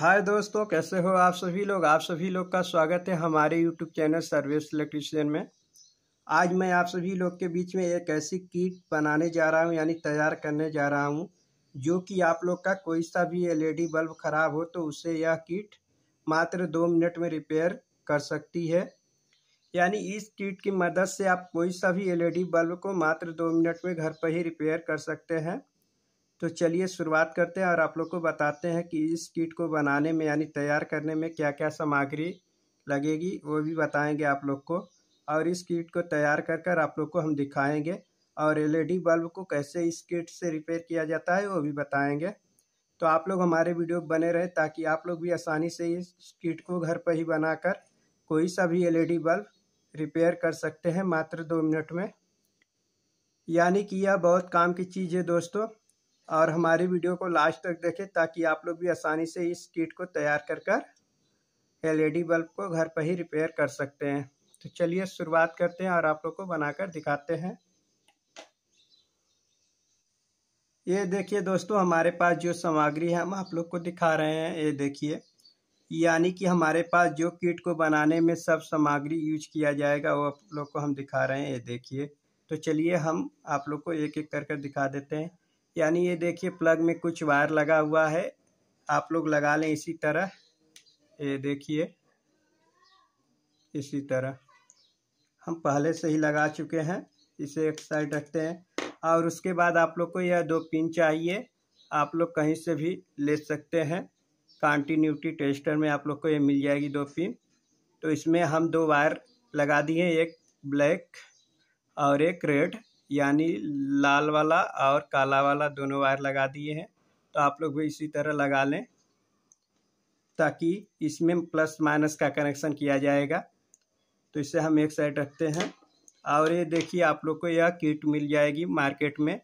हाय दोस्तों कैसे हो आप सभी लोग आप सभी लोग का स्वागत है हमारे यूट्यूब चैनल सर्विस इलेक्ट्रिशियन में आज मैं आप सभी लोग के बीच में एक ऐसी किट बनाने जा रहा हूं यानी तैयार करने जा रहा हूं जो कि आप लोग का कोई सा भी एलईडी बल्ब ख़राब हो तो उसे यह किट मात्र दो मिनट में रिपेयर कर सकती है यानी इस किट की मदद से आप कोई सा भी एल बल्ब को मात्र दो मिनट में घर पर ही रिपेयर कर सकते हैं तो चलिए शुरुआत करते हैं और आप लोग को बताते हैं कि इस किट को बनाने में यानी तैयार करने में क्या क्या सामग्री लगेगी वो भी बताएंगे आप लोग को और इस किट को तैयार कर कर आप लोग को हम दिखाएंगे और एलईडी बल्ब को कैसे इस किट से रिपेयर किया जाता है वो भी बताएंगे तो आप लोग हमारे वीडियो बने रहे ताकि आप लोग भी आसानी से इस किट को घर पर ही बनाकर कोई सा भी डी बल्ब रिपेयर कर सकते हैं मात्र दो मिनट में यानी कि यह बहुत काम की चीज़ है दोस्तों और हमारी वीडियो को लास्ट तक देखें ताकि आप लोग भी आसानी से इस किट को तैयार कर कर एल बल्ब को घर पर ही रिपेयर कर सकते हैं तो चलिए शुरुआत करते हैं और आप लोग को बनाकर दिखाते हैं ये देखिए दोस्तों हमारे पास जो सामग्री है हम आप लोग को दिखा रहे हैं ये देखिए यानी कि हमारे पास जो किट को बनाने में सब सामग्री यूज किया जाएगा वो आप लोग को हम दिखा रहे हैं ये देखिए तो चलिए हम आप लोग को एक एक करके कर दिखा देते हैं यानी ये देखिए प्लग में कुछ वायर लगा हुआ है आप लोग लगा लें इसी तरह ये देखिए इसी तरह हम पहले से ही लगा चुके हैं इसे एक साइड रखते हैं और उसके बाद आप लोग को यह दो पिन चाहिए आप लोग कहीं से भी ले सकते हैं कॉन्टीन्यूटी टेस्टर में आप लोग को ये मिल जाएगी दो पिन तो इसमें हम दो वायर लगा दिए एक ब्लैक और एक रेड यानी लाल वाला और काला वाला दोनों वायर लगा दिए हैं तो आप लोग भी इसी तरह लगा लें ताकि इसमें प्लस माइनस का कनेक्शन किया जाएगा तो इसे हम एक साइड रखते हैं और ये देखिए आप लोग को यह किट मिल जाएगी मार्केट में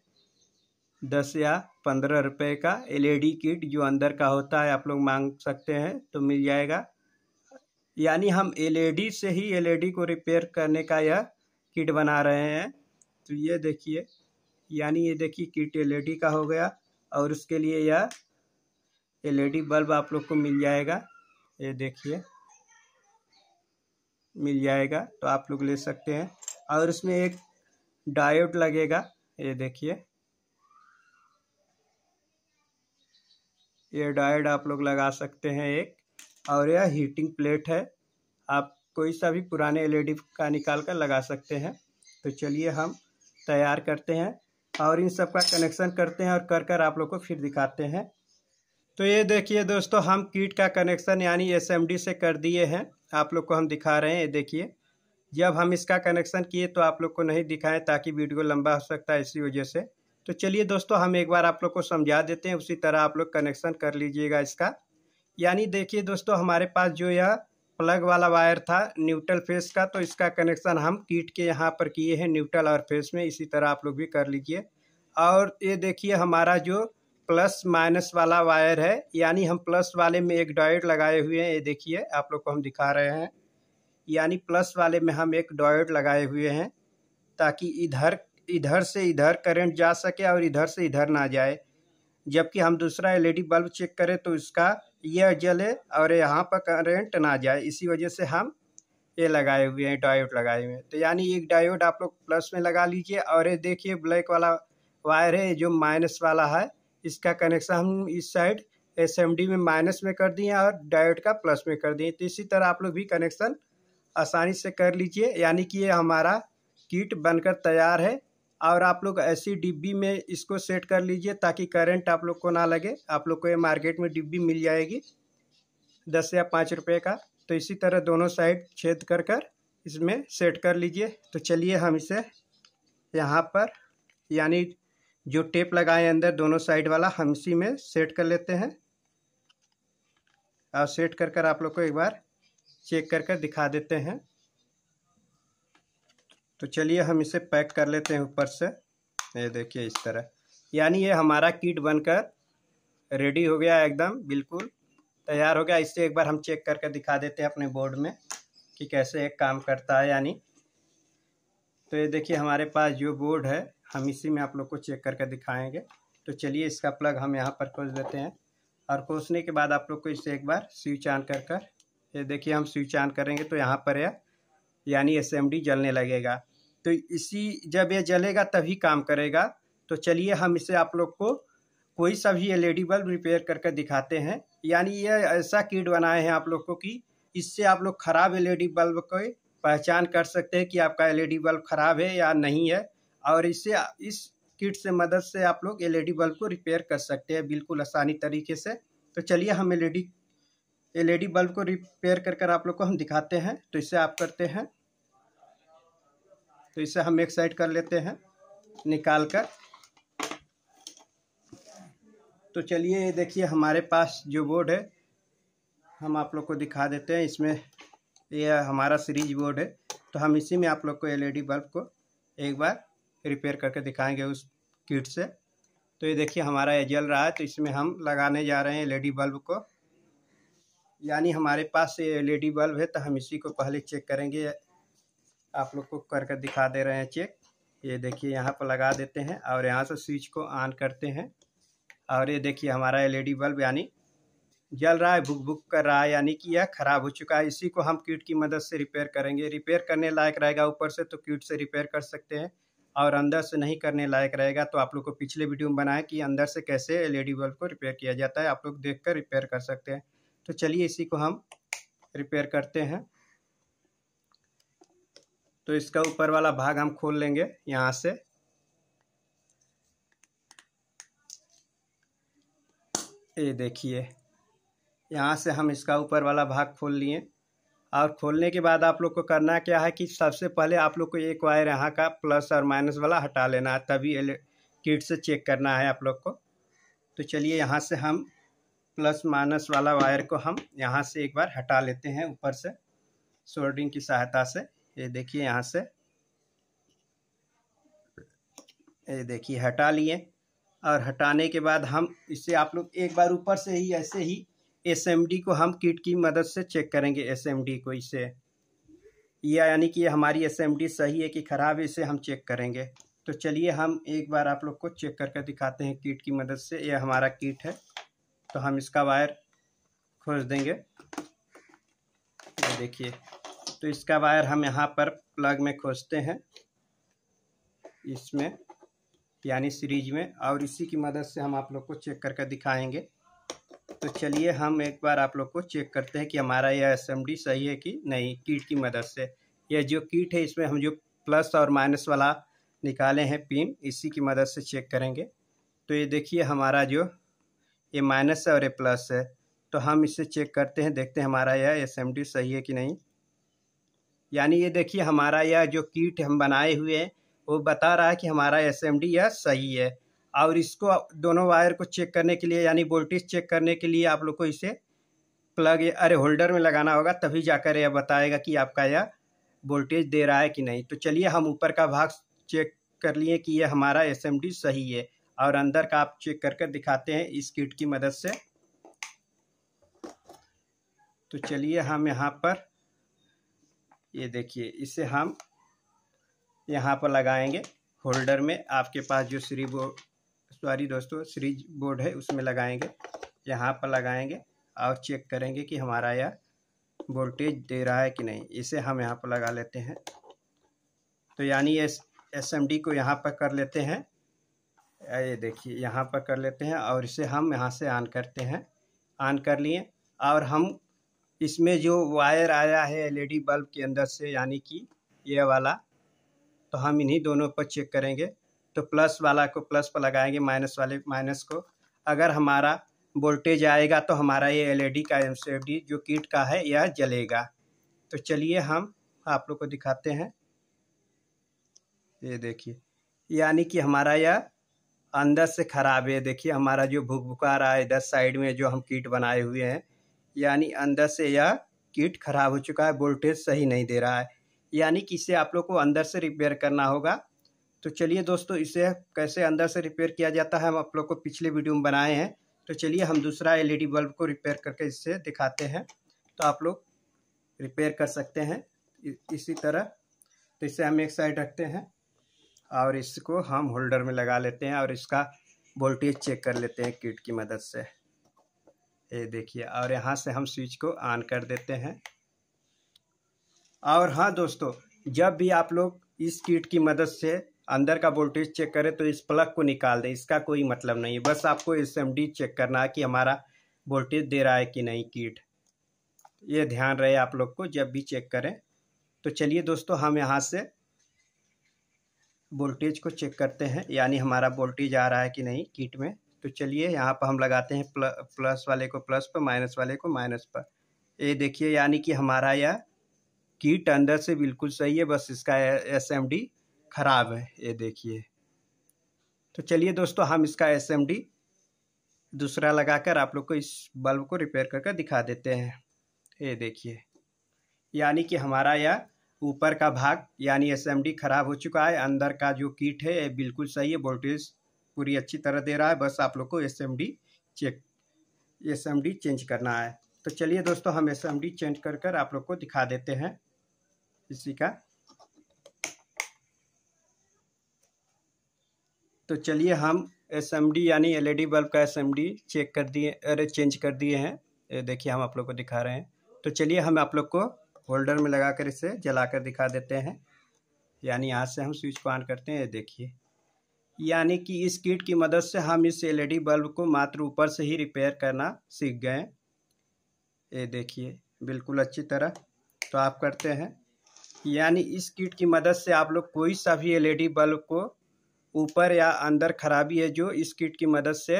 दस या पंद्रह रुपए का एलईडी किट जो अंदर का होता है आप लोग मांग सकते हैं तो मिल जाएगा यानी हम एलईडी से ही एलईडी को रिपेयर करने का यह किट बना रहे हैं तो ये देखिए यानी ये देखिए किट एल का हो गया और उसके लिए यह एल बल्ब आप लोग को मिल जाएगा ये देखिए मिल जाएगा तो आप लोग ले सकते हैं और उसमें एक डायोड लगेगा ये देखिए ये डायोड आप लोग लगा सकते हैं एक और यह हीटिंग प्लेट है आप कोई सा भी पुराने एलईडी का निकाल कर लगा सकते हैं तो चलिए हम तैयार करते हैं और इन सब का कनेक्शन करते हैं और कर कर आप लोग को फिर दिखाते हैं तो ये देखिए दोस्तों हम किट का कनेक्शन यानी एस से कर दिए हैं आप लोग को हम दिखा रहे हैं ये देखिए जब हम इसका कनेक्शन किए तो आप लोग को नहीं दिखाएं ताकि वीडियो लंबा हो सकता है इसी वजह से तो चलिए दोस्तों हम एक बार आप लोग को समझा देते हैं उसी तरह आप लोग कनेक्शन कर लीजिएगा इसका यानी देखिए दोस्तों हमारे पास जो यह प्लग वाला वायर था न्यूट्रल फेस का तो इसका कनेक्शन हम कीट के यहाँ पर किए हैं न्यूट्रल और फेस में इसी तरह आप लोग भी कर लीजिए और ये देखिए हमारा जो प्लस माइनस वाला वायर है यानी हम प्लस वाले में एक डॉयट लगाए हुए हैं ये देखिए आप लोग को हम दिखा रहे हैं यानी प्लस वाले में हम एक डॉयट लगाए हुए हैं ताकि इधर इधर से इधर करंट जा सके और इधर से इधर ना जाए जबकि हम दूसरा एलईडी बल्ब चेक करें तो इसका यह जले और यहाँ पर करंट ना जाए इसी वजह से हम ये लगाए हुए हैं डायोड लगाए हुए हैं तो यानी एक डायोड आप लोग प्लस में लगा लीजिए और ये देखिए ब्लैक वाला वायर है जो माइनस वाला है इसका कनेक्शन हम इस साइड एस में माइनस में कर दिए और डायोड का प्लस में कर दिए तो इसी तरह आप लोग भी कनेक्शन आसानी से कर लीजिए यानी कि ये हमारा किट बनकर तैयार है और आप लोग ऐसी डिब्बी में इसको सेट कर लीजिए ताकि करंट आप लोग को ना लगे आप लोग को ये मार्केट में डिब्बी मिल जाएगी दस या पाँच रुपये का तो इसी तरह दोनों साइड छेद कर कर इसमें सेट कर लीजिए तो चलिए हम इसे यहाँ पर यानी जो टेप लगाए अंदर दोनों साइड वाला हम इसी में सेट कर लेते हैं और सेट कर कर आप लोग को एक बार चेक कर कर दिखा देते हैं तो चलिए हम इसे पैक कर लेते हैं ऊपर से ये देखिए इस तरह यानी ये हमारा किट बनकर रेडी हो गया एकदम बिल्कुल तैयार हो गया इससे एक बार हम चेक करके दिखा देते हैं अपने बोर्ड में कि कैसे एक काम करता है यानी तो ये देखिए हमारे पास जो बोर्ड है हम इसी में आप लोग को चेक करके दिखाएंगे तो चलिए इसका प्लग हम यहाँ पर खोज देते हैं और खोसने के बाद आप लोग को इसे एक बार स्विच ऑन कर कर ये देखिए हम स्विच ऑन करेंगे तो यहाँ पर यह यानी एसएमडी जलने लगेगा तो इसी जब ये जलेगा तभी काम करेगा तो चलिए हम इसे आप लोग को कोई सा भी एल ई बल्ब रिपेयर करके दिखाते हैं यानी ये ऐसा किट बनाए हैं आप लोग को कि इससे आप लोग ख़राब एल ई बल्ब को पहचान कर सकते हैं कि आपका एल ई बल्ब ख़राब है या नहीं है और इससे इस किट से मदद से आप लोग एल बल्ब को रिपेयर कर सकते हैं बिल्कुल आसानी तरीके से तो चलिए हम एल ई बल्ब को रिपेयर कर कर आप लोग को हम दिखाते हैं तो इसे आप करते हैं तो इसे हम एक साइड कर लेते हैं निकाल कर तो चलिए देखिए हमारे पास जो बोर्ड है हम आप लोग को दिखा देते हैं इसमें यह हमारा सीरीज बोर्ड है तो हम इसी में आप लोग को एलईडी बल्ब को एक बार रिपेयर करके दिखाएंगे उस किट से तो ये देखिए हमारा ये जल रहा है तो इसमें हम लगाने जा रहे हैं एलईडी बल्ब को यानी हमारे पास ये एलईडी बल्ब है तो हम इसी को पहले चेक करेंगे आप लोग को करके दिखा दे रहे हैं चेक ये देखिए यहाँ पर लगा देते हैं और यहाँ से स्विच को ऑन करते हैं और ये देखिए हमारा एलईडी बल्ब यानी जल रहा है भुक भुक कर रहा है यानी कि यह खराब हो चुका है इसी को हम किट की मदद से रिपेयर करेंगे रिपेयर करने लायक रहेगा ऊपर से तो किट से रिपेयर कर सकते हैं और अंदर से नहीं करने लायक रहेगा तो आप लोग को पिछले वीडियो में बनाया कि अंदर से कैसे डी बल्ब को रिपेयर किया जाता है आप लोग देख कर रिपेयर कर सकते हैं तो चलिए इसी को हम रिपेयर करते हैं तो इसका ऊपर वाला भाग हम खोल लेंगे यहाँ से ये देखिए यहाँ से हम इसका ऊपर वाला भाग खोल लिए और खोलने के बाद आप लोग को करना क्या है कि सबसे पहले आप लोग को एक वायर यहाँ का प्लस और माइनस वाला हटा लेना है तभी किट से चेक करना है आप लोग को तो चलिए यहाँ से हम प्लस माइनस वाला वायर को हम यहाँ से एक बार हटा लेते हैं ऊपर से सोल्डरिंग की सहायता से ये देखिए यहाँ से ये देखिए हटा लिए और हटाने के बाद हम इसे आप लोग एक बार ऊपर से ही ऐसे ही एस को हम किट की मदद से चेक करेंगे एस को इसे या यानी कि हमारी एस सही है कि ख़राब है इसे हम चेक करेंगे तो चलिए हम एक बार आप लोग को चेक करके दिखाते हैं किट की मदद से यह हमारा किट है तो हम इसका वायर खोज देंगे देखिए तो इसका वायर हम यहाँ पर प्लग में खोजते हैं इसमें यानी सीरीज में और इसी की मदद से हम आप लोग को चेक करके दिखाएंगे तो चलिए हम एक बार आप लोग को चेक करते हैं कि हमारा यह एस सही है कि नहीं कीट की मदद से यह जो कीट है इसमें हम जो प्लस और माइनस वाला निकाले हैं पिन इसी की मदद से चेक करेंगे तो ये देखिए हमारा जो ये माइनस है और ये प्लस है तो हम इसे चेक करते हैं देखते हैं हमारा यह एस सही है कि नहीं यानी ये देखिए हमारा यह जो कीट हम बनाए हुए हैं वो बता रहा है कि हमारा एस एम डी यह सही है और इसको दोनों वायर को चेक करने के लिए यानी वोल्टेज चेक करने के लिए आप लोग को इसे प्लग अरे होल्डर में लगाना होगा तभी जाकर यह बताएगा कि आपका यह वोल्टेज दे रहा है कि नहीं तो चलिए हम ऊपर का भाग चेक कर लिए कि यह हमारा एस एम डी सही है और अंदर का आप चेक कर कर दिखाते हैं इस किट की मदद से तो चलिए हम यहाँ पर ये देखिए इसे हम यहाँ पर लगाएंगे होल्डर में आपके पास जो श्री बोर्ड सॉरी दोस्तों श्री बोर्ड है उसमें लगाएंगे यहाँ पर लगाएंगे और चेक करेंगे कि हमारा यह वोल्टेज दे रहा है कि नहीं इसे हम यहाँ पर लगा लेते हैं तो यानी एस एस एम डी को यहाँ पर कर लेते हैं ये देखिए यहाँ पर कर लेते हैं और इसे हम यहाँ से ऑन करते हैं ऑन कर लिए और हम इसमें जो वायर आया है एलईडी बल्ब के अंदर से यानी कि ये वाला तो हम इन्हीं दोनों पर चेक करेंगे तो प्लस वाला को प्लस पर लगाएंगे माइनस वाले माइनस को अगर हमारा वोल्टेज आएगा तो हमारा ये एलईडी का एम जो किट का है यह जलेगा तो चलिए हम आप लोग को दिखाते हैं ये देखिए यानी कि हमारा यह अंदर से ख़राब है देखिए हमारा जो भुक भुकार रहा है इधर साइड में जो हम किट बनाए हुए हैं यानी अंदर से यह किट खराब हो चुका है वोल्टेज सही नहीं दे रहा है यानी कि इसे आप लोग को अंदर से रिपेयर करना होगा तो चलिए दोस्तों इसे कैसे अंदर से रिपेयर किया जाता है हम आप लोग को पिछले वीडियो में बनाए हैं तो चलिए हम दूसरा एलईडी बल्ब को रिपेयर करके इससे दिखाते हैं तो आप लोग रिपेयर कर सकते हैं इसी तरह तो इसे हम एक साइड रखते हैं और इसको हम होल्डर में लगा लेते हैं और इसका वोल्टेज चेक कर लेते हैं किट की मदद से ये देखिए और यहाँ से हम स्विच को ऑन कर देते हैं और हाँ दोस्तों जब भी आप लोग इस किट की मदद से अंदर का वोल्टेज चेक करें तो इस प्लग को निकाल दें इसका कोई मतलब नहीं है बस आपको एस चेक करना है कि हमारा वोल्टेज दे रहा है कि नहीं किट ये ध्यान रहे आप लोग को जब भी चेक करें तो चलिए दोस्तों हम यहाँ से वोल्टेज को चेक करते हैं यानी हमारा वोल्टेज आ रहा है कि नहीं किट में तो चलिए यहाँ पर हम लगाते हैं प्ल, प्लस वाले को प्लस पर माइनस वाले को माइनस पर ये देखिए यानी कि हमारा यह किट अंदर से बिल्कुल सही है बस इसका एस एम डी खराब है ये देखिए तो चलिए दोस्तों हम इसका एस एम डी दूसरा लगाकर आप लोग को इस बल्ब को रिपेयर करके दिखा देते हैं ये देखिए यानी कि हमारा यह ऊपर का भाग यानी एसएमडी खराब हो चुका है अंदर का जो किट है ये बिल्कुल सही है वोल्टेज पूरी अच्छी तरह दे रहा है बस आप लोग को एस चेक एस चेंज करना है तो चलिए दोस्तों हम एस चेंज कर कर आप लोग को दिखा देते हैं इसी का तो चलिए हम एस यानी एलईडी बल्ब e का एस चेक कर दिए अरे चेंज कर दिए हैं देखिए हम आप लोग को दिखा रहे हैं तो चलिए हम आप लोग को होल्डर में लगा कर इसे जला कर दिखा देते हैं यानी यहाँ से हम स्विच को ऑन करते हैं देखिए यानी कि इस किट की मदद से हम इस एलईडी बल्ब को मात्र ऊपर से ही रिपेयर करना सीख गए ये देखिए बिल्कुल अच्छी तरह तो आप करते हैं यानी इस किट की मदद से आप लोग कोई सा भी एलईडी बल्ब को ऊपर या अंदर खराबी है जो इस किट की मदद से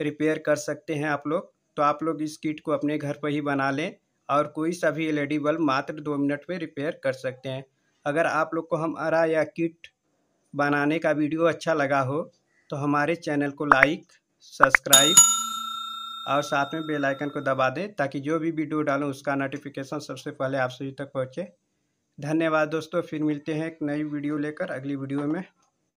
रिपेयर कर सकते हैं आप लोग तो आप लोग इस किट को अपने घर पर ही बना लें और कोई सा भी एल बल्ब मात्र दो मिनट में रिपेयर कर सकते हैं अगर आप लोग को हम अरा या किट बनाने का वीडियो अच्छा लगा हो तो हमारे चैनल को लाइक सब्सक्राइब और साथ में बेल आइकन को दबा दें ताकि जो भी वीडियो डालूं उसका नोटिफिकेशन सबसे पहले आप सभी तक पहुंचे धन्यवाद दोस्तों फिर मिलते हैं एक नई वीडियो लेकर अगली वीडियो में